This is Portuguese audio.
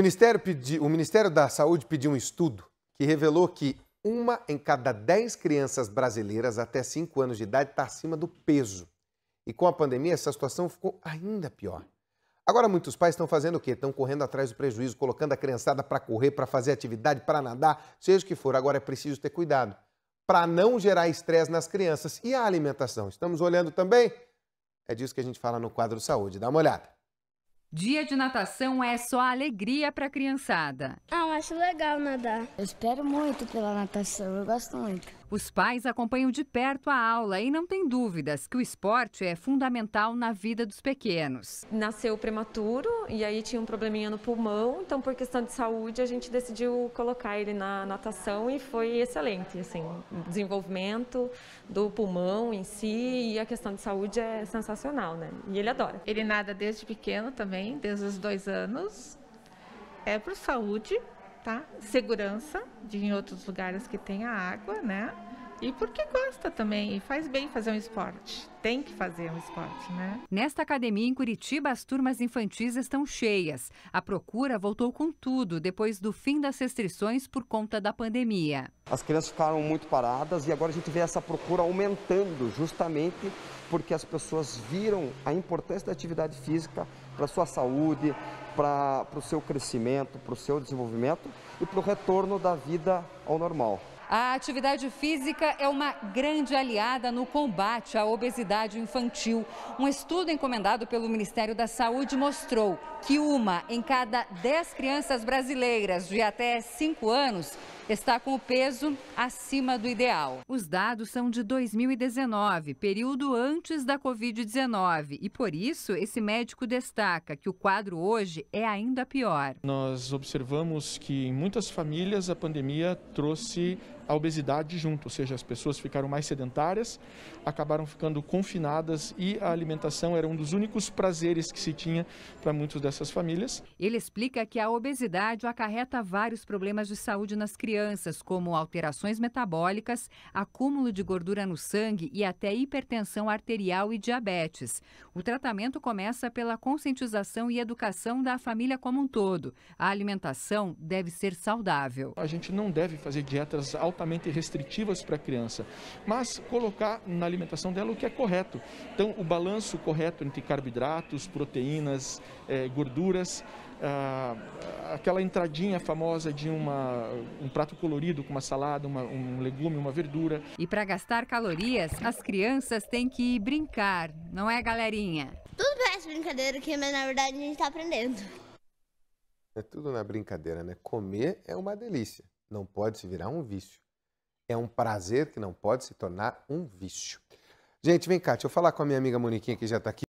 Ministério, pedi, o Ministério da Saúde pediu um estudo que revelou que uma em cada dez crianças brasileiras até 5 anos de idade está acima do peso. E com a pandemia, essa situação ficou ainda pior. Agora, muitos pais estão fazendo o quê? Estão correndo atrás do prejuízo, colocando a criançada para correr, para fazer atividade, para nadar, seja o que for. Agora é preciso ter cuidado para não gerar estresse nas crianças. E a alimentação? Estamos olhando também? É disso que a gente fala no quadro Saúde. Dá uma olhada. Dia de natação é só alegria para a criançada acho legal nadar. Eu espero muito pela natação, eu gosto muito. Os pais acompanham de perto a aula e não tem dúvidas que o esporte é fundamental na vida dos pequenos. Nasceu prematuro e aí tinha um probleminha no pulmão, então por questão de saúde a gente decidiu colocar ele na natação e foi excelente, assim, desenvolvimento do pulmão em si e a questão de saúde é sensacional, né? E ele adora. Ele nada desde pequeno também, desde os dois anos. É por saúde, tá? Segurança de em outros lugares que tem a água, né? E porque gosta também, e faz bem fazer um esporte. Tem que fazer um esporte, né? Nesta academia em Curitiba, as turmas infantis estão cheias. A procura voltou com tudo depois do fim das restrições por conta da pandemia. As crianças ficaram muito paradas e agora a gente vê essa procura aumentando, justamente porque as pessoas viram a importância da atividade física para a sua saúde, para o seu crescimento, para o seu desenvolvimento e para o retorno da vida ao normal. A atividade física é uma grande aliada no combate à obesidade infantil. Um estudo encomendado pelo Ministério da Saúde mostrou que uma em cada dez crianças brasileiras de até 5 anos está com o peso acima do ideal. Os dados são de 2019, período antes da Covid-19, e por isso esse médico destaca que o quadro hoje é ainda pior. Nós observamos que em muitas famílias a pandemia trouxe a obesidade junto, ou seja, as pessoas ficaram mais sedentárias, acabaram ficando confinadas e a alimentação era um dos únicos prazeres que se tinha para muitas dessas famílias. Ele explica que a obesidade acarreta vários problemas de saúde nas crianças crianças, como alterações metabólicas, acúmulo de gordura no sangue e até hipertensão arterial e diabetes. O tratamento começa pela conscientização e educação da família como um todo. A alimentação deve ser saudável. A gente não deve fazer dietas altamente restritivas para a criança, mas colocar na alimentação dela o que é correto. Então, o balanço correto entre carboidratos, proteínas, eh, gorduras ah, aquela entradinha famosa de uma, um prato colorido com uma salada, uma, um legume, uma verdura. E para gastar calorias, as crianças têm que brincar, não é, galerinha? Tudo parece brincadeira, que mas na verdade a gente está aprendendo. É tudo na brincadeira, né? Comer é uma delícia, não pode se virar um vício. É um prazer que não pode se tornar um vício. Gente, vem cá, deixa eu falar com a minha amiga Moniquinha que já está aqui.